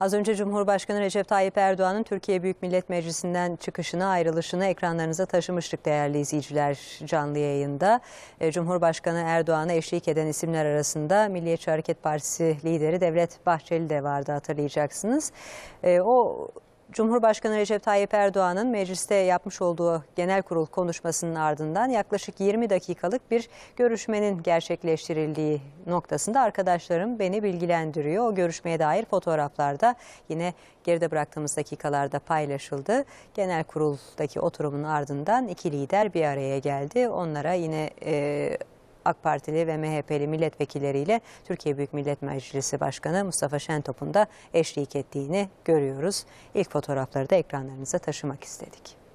Az önce Cumhurbaşkanı Recep Tayyip Erdoğan'ın Türkiye Büyük Millet Meclisi'nden çıkışını, ayrılışını ekranlarınıza taşımıştık değerli izleyiciler canlı yayında. E, Cumhurbaşkanı Erdoğan'a eşlik eden isimler arasında Milliyetçi Hareket Partisi lideri Devlet Bahçeli de vardı hatırlayacaksınız. E, o Cumhurbaşkanı Recep Tayyip Erdoğan'ın mecliste yapmış olduğu genel kurul konuşmasının ardından yaklaşık 20 dakikalık bir görüşmenin gerçekleştirildiği noktasında arkadaşlarım beni bilgilendiriyor. O görüşmeye dair fotoğraflar da yine geride bıraktığımız dakikalarda paylaşıldı. Genel kuruldaki oturumun ardından iki lider bir araya geldi. Onlara yine... E, AK Partili ve MHP'li milletvekilleriyle Türkiye Büyük Millet Meclisi Başkanı Mustafa Şentop'un da eşlik ettiğini görüyoruz. İlk fotoğrafları da ekranlarınıza taşımak istedik.